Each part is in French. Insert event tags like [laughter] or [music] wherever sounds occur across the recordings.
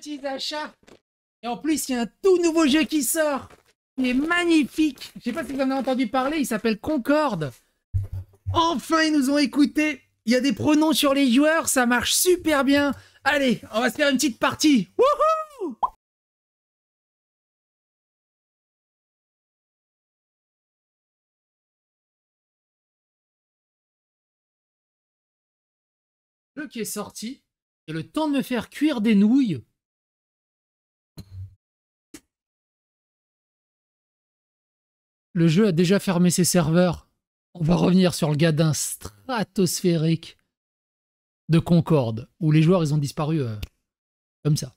petits achats. Et en plus, il y a un tout nouveau jeu qui sort. Il est magnifique. Je sais pas si vous en avez entendu parler. Il s'appelle Concorde. Enfin, ils nous ont écoutés. Il y a des pronoms sur les joueurs. Ça marche super bien. Allez, on va se faire une petite partie. Wouhou Le jeu qui est sorti. Et le temps de me faire cuire des nouilles. Le jeu a déjà fermé ses serveurs. On va revenir sur le gadin stratosphérique de Concorde, où les joueurs, ils ont disparu euh, comme ça.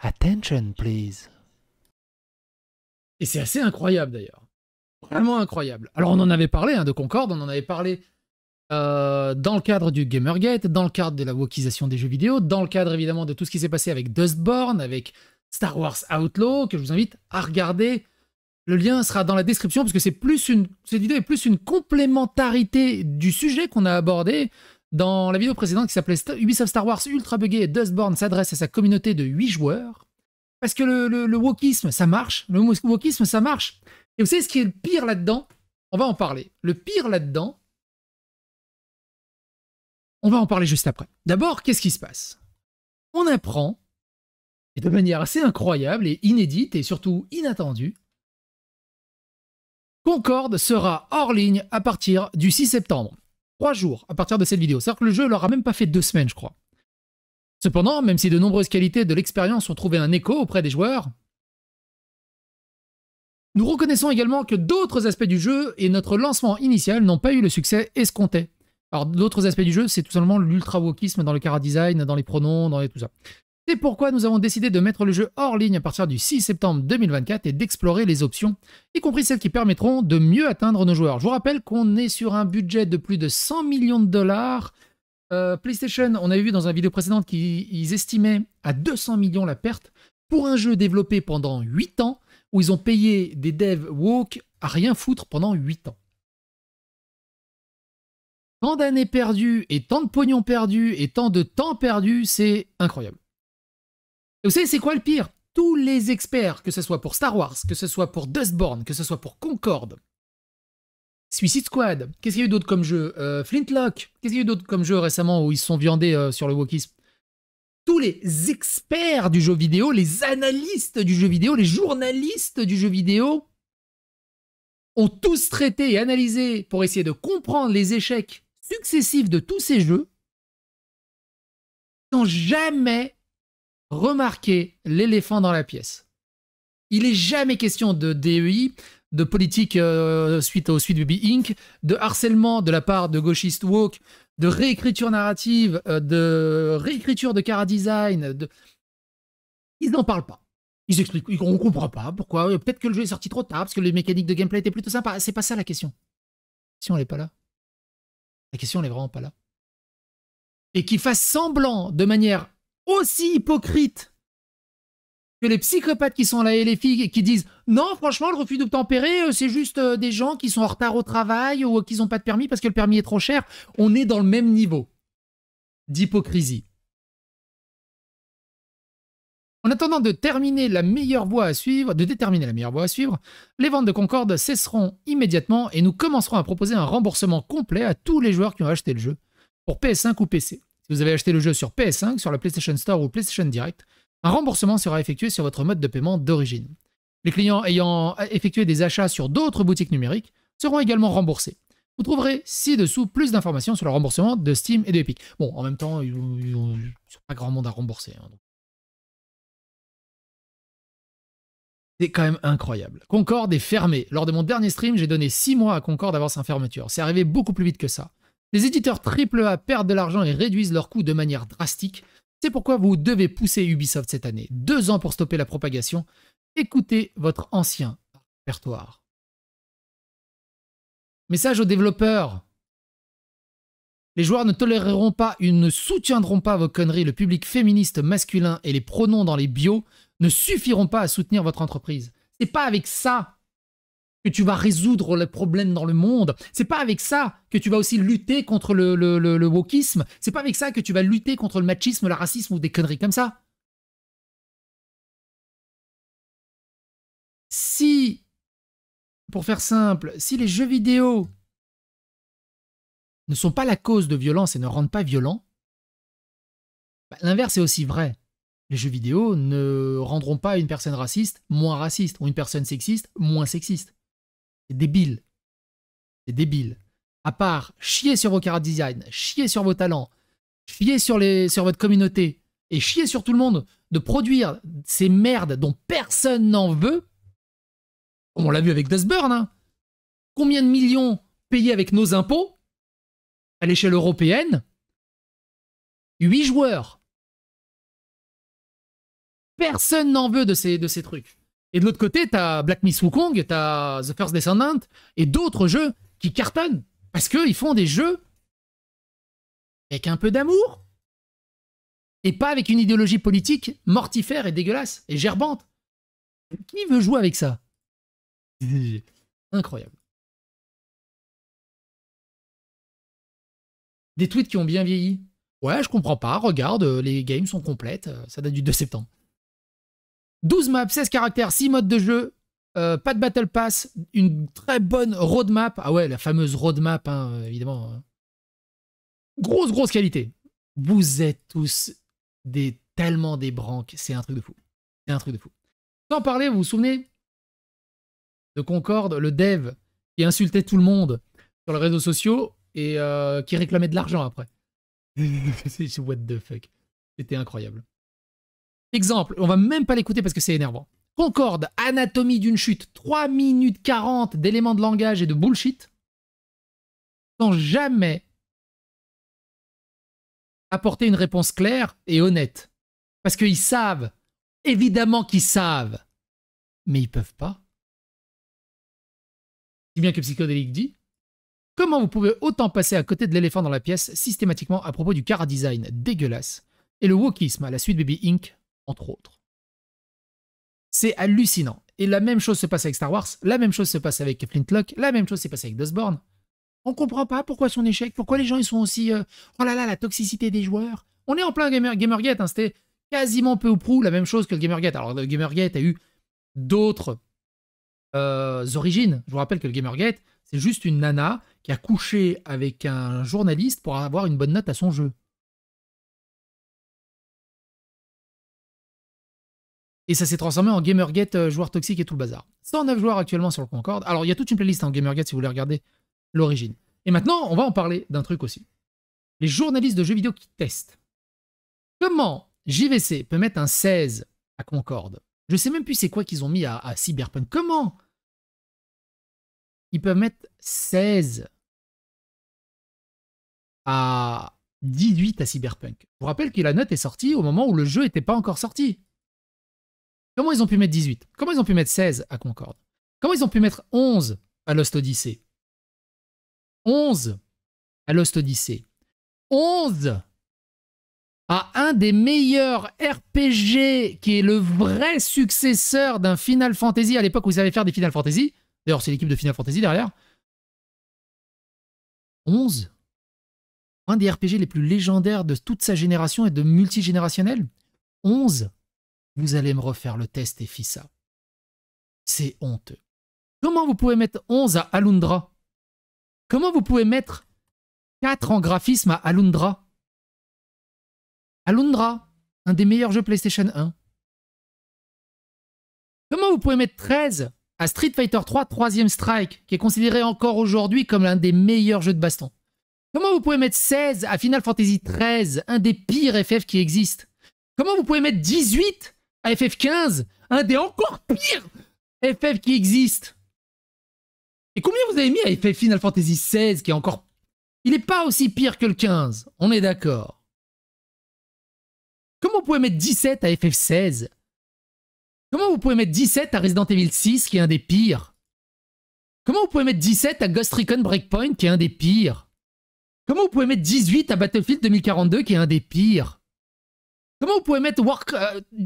Attention, please. Et c'est assez incroyable d'ailleurs. Vraiment incroyable. Alors on en avait parlé hein, de Concorde, on en avait parlé euh, dans le cadre du Gamergate, dans le cadre de la wokisation des jeux vidéo, dans le cadre évidemment de tout ce qui s'est passé avec Dustborn, avec Star Wars Outlaw, que je vous invite à regarder. Le lien sera dans la description parce que c'est plus une, cette vidéo est plus une complémentarité du sujet qu'on a abordé dans la vidéo précédente qui s'appelait Ubisoft Star Wars Ultra Buggé et Dustborn s'adresse à sa communauté de 8 joueurs. Parce que le, le, le wokisme, ça marche. Le wokisme, ça marche. Et vous savez ce qui est le pire là-dedans On va en parler. Le pire là-dedans, on va en parler juste après. D'abord, qu'est-ce qui se passe On apprend, et de manière assez incroyable et inédite et surtout inattendue, Concorde sera hors ligne à partir du 6 septembre. Trois jours à partir de cette vidéo. C'est-à-dire que le jeu leur a même pas fait deux semaines, je crois. Cependant, même si de nombreuses qualités de l'expérience ont trouvé un écho auprès des joueurs, nous reconnaissons également que d'autres aspects du jeu et notre lancement initial n'ont pas eu le succès escompté. Alors, d'autres aspects du jeu, c'est tout simplement l'ultra-wokisme dans le chara-design, dans les pronoms, dans les, tout ça. C'est pourquoi nous avons décidé de mettre le jeu hors ligne à partir du 6 septembre 2024 et d'explorer les options, y compris celles qui permettront de mieux atteindre nos joueurs. Je vous rappelle qu'on est sur un budget de plus de 100 millions de dollars. Euh, PlayStation, on avait vu dans une vidéo précédente qu'ils estimaient à 200 millions la perte pour un jeu développé pendant 8 ans, où ils ont payé des devs woke à rien foutre pendant 8 ans tant d'années perdues et tant de pognon perdus et tant de temps perdu, c'est incroyable. Et vous savez, c'est quoi le pire Tous les experts, que ce soit pour Star Wars, que ce soit pour Dustborn, que ce soit pour Concorde, Suicide Squad, qu'est-ce qu'il y a eu d'autre comme jeu euh, Flintlock, qu'est-ce qu'il y a eu d'autre comme jeu récemment où ils se sont viandés euh, sur le wokisme tous les experts du jeu vidéo, les analystes du jeu vidéo, les journalistes du jeu vidéo ont tous traité et analysé pour essayer de comprendre les échecs successifs de tous ces jeux n'ont jamais remarqué l'éléphant dans la pièce. Il n'est jamais question de DEI, de politique euh, suite au de Baby Inc., de harcèlement de la part de gauchistes Walk, de réécriture narrative, euh, de réécriture de cara design. De... Ils n'en parlent pas. Ils expliquent, on comprend pas pourquoi. Euh, peut-être que le jeu est sorti trop tard parce que les mécaniques de gameplay étaient plutôt sympas. C'est pas ça la question. Si on n'est pas là. La question n'est vraiment pas là. Et qu'ils fassent semblant de manière aussi hypocrite que les psychopathes qui sont là et les filles qui disent non franchement le refus d'obtempérer euh, c'est juste euh, des gens qui sont en retard au travail ou euh, qui n'ont pas de permis parce que le permis est trop cher on est dans le même niveau d'hypocrisie en attendant de terminer la meilleure voie à suivre, de déterminer la meilleure voie à suivre, les ventes de Concorde cesseront immédiatement et nous commencerons à proposer un remboursement complet à tous les joueurs qui ont acheté le jeu pour PS5 ou PC. Si vous avez acheté le jeu sur PS5, sur la PlayStation Store ou PlayStation Direct, un remboursement sera effectué sur votre mode de paiement d'origine. Les clients ayant effectué des achats sur d'autres boutiques numériques seront également remboursés. Vous trouverez ci-dessous plus d'informations sur le remboursement de Steam et de Epic. Bon, en même temps, il n'y a pas grand monde à rembourser. Hein, C'est quand même incroyable. Concorde est fermé. Lors de mon dernier stream, j'ai donné 6 mois à Concorde avant sa fermeture. C'est arrivé beaucoup plus vite que ça. Les éditeurs AAA perdent de l'argent et réduisent leurs coûts de manière drastique. C'est pourquoi vous devez pousser Ubisoft cette année. Deux ans pour stopper la propagation. Écoutez votre ancien répertoire. Message aux développeurs. Les joueurs ne toléreront pas, ils ne soutiendront pas vos conneries. Le public féministe masculin et les pronoms dans les bios ne suffiront pas à soutenir votre entreprise. C'est pas avec ça que tu vas résoudre les problèmes dans le monde. C'est pas avec ça que tu vas aussi lutter contre le, le, C'est pas avec ça que tu vas lutter contre le machisme, le racisme ou des conneries comme ça. Si, pour faire simple, si les jeux vidéo ne sont pas la cause de violence et ne rendent pas violent, bah, l'inverse est aussi vrai. Les jeux vidéo ne rendront pas une personne raciste moins raciste ou une personne sexiste moins sexiste. C'est débile. C'est débile. À part chier sur vos cartes design, chier sur vos talents, chier sur, votre communauté et chier sur tout le monde de produire ces merdes dont personne n'en veut, on l'a vu avec Dustburn, hein. combien de millions payés avec nos impôts à l'échelle européenne 8 joueurs Personne n'en veut de ces, de ces trucs. Et de l'autre côté, t'as Black Miss Wukong, t'as The First Descendant et d'autres jeux qui cartonnent parce qu'ils font des jeux avec un peu d'amour et pas avec une idéologie politique mortifère et dégueulasse et gerbante. Qui veut jouer avec ça [laughs] Incroyable. Des tweets qui ont bien vieilli. Ouais, je comprends pas. Regarde, euh, les games sont complètes. Euh, ça date du 2 septembre. 12 maps, 16 caractères, 6 modes de jeu, euh, pas de Battle Pass, une très bonne roadmap. Ah ouais, la fameuse roadmap, hein, évidemment. Hein. Grosse, grosse qualité. Vous êtes tous des, tellement des branques. C'est un truc de fou. C'est un truc de fou. Sans parler, vous vous souvenez de Concorde, le dev qui insultait tout le monde sur les réseaux sociaux et euh, qui réclamait de l'argent après. [laughs] What the fuck. C'était incroyable. Exemple, on va même pas l'écouter parce que c'est énervant. Concorde, anatomie d'une chute, 3 minutes 40 d'éléments de langage et de bullshit, sans jamais apporter une réponse claire et honnête. Parce qu'ils savent, évidemment qu'ils savent, mais ils peuvent pas. Si bien que Psychodélique dit Comment vous pouvez autant passer à côté de l'éléphant dans la pièce systématiquement à propos du car design dégueulasse et le wokisme à la suite Baby Inc entre autres. C'est hallucinant. Et la même chose se passe avec Star Wars, la même chose se passe avec Flintlock, la même chose s'est passée avec Dustborn. On ne comprend pas pourquoi son échec, pourquoi les gens ils sont aussi. Euh, oh là là, la toxicité des joueurs. On est en plein gamer, Gamergate, hein, c'était quasiment peu ou prou la même chose que le Gamergate. Alors le Gamergate a eu d'autres euh, origines. Je vous rappelle que le Gamergate, c'est juste une nana qui a couché avec un journaliste pour avoir une bonne note à son jeu. Et ça s'est transformé en Gamergate, euh, joueur toxique et tout le bazar. 109 joueurs actuellement sur le Concorde. Alors, il y a toute une playlist en Gamergate si vous voulez regarder l'origine. Et maintenant, on va en parler d'un truc aussi. Les journalistes de jeux vidéo qui testent. Comment JVC peut mettre un 16 à Concorde Je sais même plus c'est quoi qu'ils ont mis à, à Cyberpunk. Comment ils peuvent mettre 16 à 18 à Cyberpunk. Je vous rappelle que la note est sortie au moment où le jeu n'était pas encore sorti. Comment ils ont pu mettre 18 Comment ils ont pu mettre 16 à Concorde Comment ils ont pu mettre 11 à Lost Odyssey 11 à Lost Odyssey. 11 à un des meilleurs RPG qui est le vrai successeur d'un Final Fantasy à l'époque où ils avaient faire des Final Fantasy. D'ailleurs, c'est l'équipe de Final Fantasy derrière. 11 Un des RPG les plus légendaires de toute sa génération et de multigénérationnel 11 vous allez me refaire le test et C'est honteux. Comment vous pouvez mettre 11 à Alundra Comment vous pouvez mettre 4 en graphisme à Alundra Alundra, un des meilleurs jeux PlayStation 1. Comment vous pouvez mettre 13 à Street Fighter 3 Troisième Strike, qui est considéré encore aujourd'hui comme l'un des meilleurs jeux de baston Comment vous pouvez mettre 16 à Final Fantasy 13, un des pires FF qui existe Comment vous pouvez mettre 18 à FF15, un des encore pires FF qui existe. Et combien vous avez mis à FF Final Fantasy XVI qui est encore... Il n'est pas aussi pire que le 15, on est d'accord. Comment vous pouvez mettre 17 à FF16 Comment vous pouvez mettre 17 à Resident Evil 6 qui est un des pires Comment vous pouvez mettre 17 à Ghost Recon Breakpoint qui est un des pires Comment vous pouvez mettre 18 à Battlefield 2042 qui est un des pires Comment vous pouvez mettre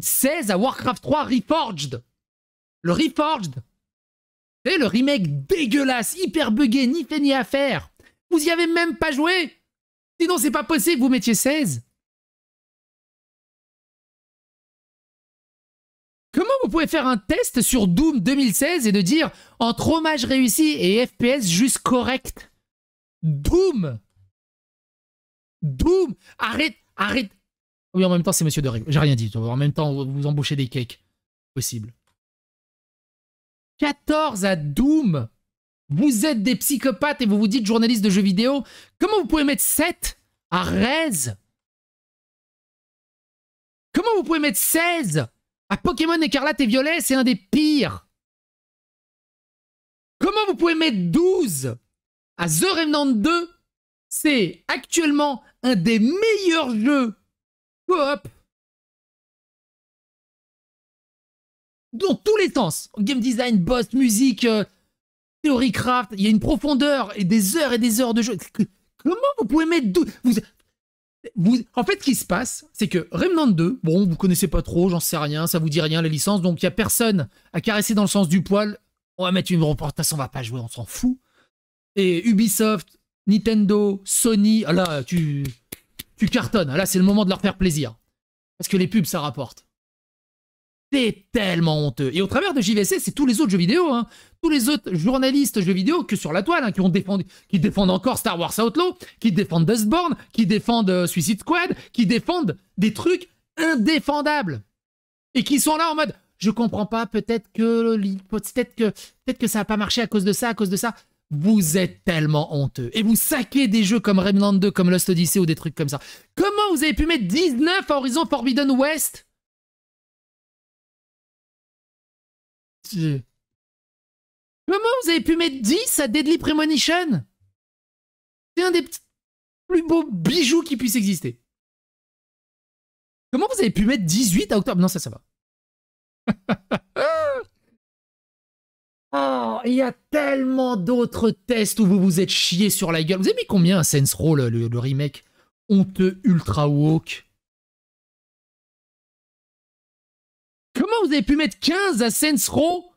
16 euh, à Warcraft 3 Reforged Le Reforged C'est le remake dégueulasse, hyper buggé, ni fait ni à faire. Vous y avez même pas joué Sinon, c'est pas possible que vous mettiez 16. Comment vous pouvez faire un test sur Doom 2016 et de dire entre hommage réussi et FPS juste correct Doom Doom Arrête, arrête, oui, en même temps, c'est Monsieur de Règle. J'ai rien dit. En même temps, vous embauchez des cakes. Possible. 14 à Doom Vous êtes des psychopathes et vous vous dites journaliste de jeux vidéo. Comment vous pouvez mettre 7 à Rez Comment vous pouvez mettre 16 à Pokémon Écarlate et Violet C'est un des pires. Comment vous pouvez mettre 12 à The Remnant 2 C'est actuellement un des meilleurs jeux dans tous les temps, Game design, boss, musique, euh, théorie craft, il y a une profondeur et des heures et des heures de jeu. Comment vous pouvez mettre deux vous, En fait, ce qui se passe, c'est que Remnant 2, bon, vous connaissez pas trop, j'en sais rien, ça vous dit rien, la licence, donc il n'y a personne à caresser dans le sens du poil. On va mettre une reportation, on va pas jouer, on s'en fout. Et Ubisoft, Nintendo, Sony, ah là, tu tu cartonnes. Hein. Là, c'est le moment de leur faire plaisir. Parce que les pubs, ça rapporte. C'est tellement honteux. Et au travers de JVC, c'est tous les autres jeux vidéo, hein. tous les autres journalistes jeux vidéo que sur la toile, hein, qui, ont défendu, qui défendent encore Star Wars Outlaw, qui défendent Dustborn, qui défendent euh, Suicide Squad, qui défendent des trucs indéfendables. Et qui sont là en mode, je comprends pas, peut-être que, peut que, peut-être que ça n'a pas marché à cause de ça, à cause de ça vous êtes tellement honteux. Et vous saquez des jeux comme Remnant 2, comme Lost Odyssey ou des trucs comme ça. Comment vous avez pu mettre 19 à Horizon Forbidden West Comment vous avez pu mettre 10 à Deadly Premonition C'est un des plus beaux bijoux qui puisse exister. Comment vous avez pu mettre 18 à Octobre Non, ça, ça va. [laughs] Oh, il y a tellement d'autres tests où vous vous êtes chié sur la gueule. Vous avez mis combien à Sense Row, le, remake honteux ultra woke Comment vous avez pu mettre 15 à Sense Row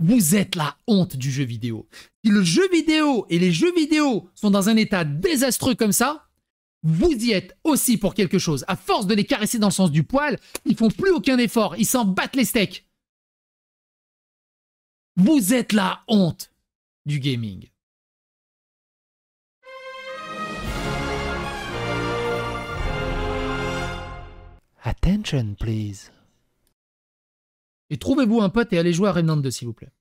Vous êtes la honte du jeu vidéo. Si le jeu vidéo et les jeux vidéo sont dans un état désastreux comme ça, vous y êtes aussi pour quelque chose. À force de les caresser dans le sens du poil, ils font plus aucun effort, ils s'en battent les steaks. Vous êtes la honte du gaming. Attention, please. Et trouvez-vous un pote et allez jouer à Remnant 2, s'il vous plaît.